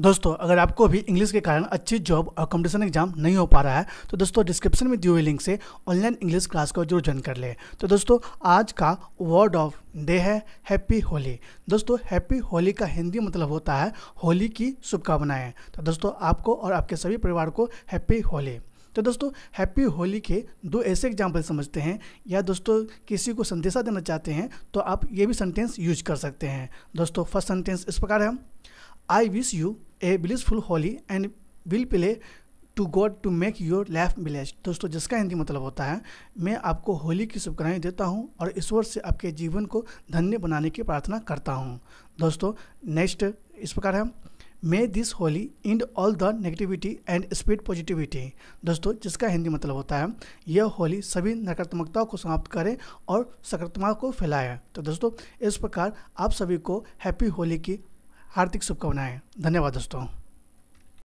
दोस्तों अगर आपको भी इंग्लिश के कारण अच्छी जॉब और कंपटीशन एग्जाम नहीं हो पा रहा है तो दोस्तों डिस्क्रिप्शन में दिए हुए लिंक से ऑनलाइन इंग्लिश क्लास को जरूर ज्वाइन कर ले तो दोस्तों आज का वर्ड ऑफ डे है हैप्पी होली दोस्तों हैप्पी होली का हिंदी मतलब होता है होली की शुभकामनाएं तो दोस्तों आपको और आपके सभी परिवार को हैप्पी होली तो दोस्तों हैप्पी होली के दो ऐसे एग्जाम्पल समझते हैं या दोस्तों किसी को संदेशा देना चाहते हैं तो आप ये भी सेंटेंस यूज कर सकते हैं दोस्तों फर्स्ट सेंटेंस इस प्रकार है I wish you a blissful Holi and will play to God to make your life village दोस्तों जिसका हिंदी मतलब होता है मैं आपको होली की शुभकामनाएं देता हूं और ईश्वर से आपके जीवन को धन्य बनाने की प्रार्थना करता हूं दोस्तों नेक्स्ट इस प्रकार है may this Holi end all the negativity and speed positivity दोस्तों जिसका हिंदी मतलब होता है यह होली सभी नकारात्मकताओं को समाप्त करें और सकारात्मक को फैलाएं तो दोस्तों इस प्रकार आप सभी को हैप्पी होली की हार्दिक शुभकामनाएं धन्यवाद दोस्तों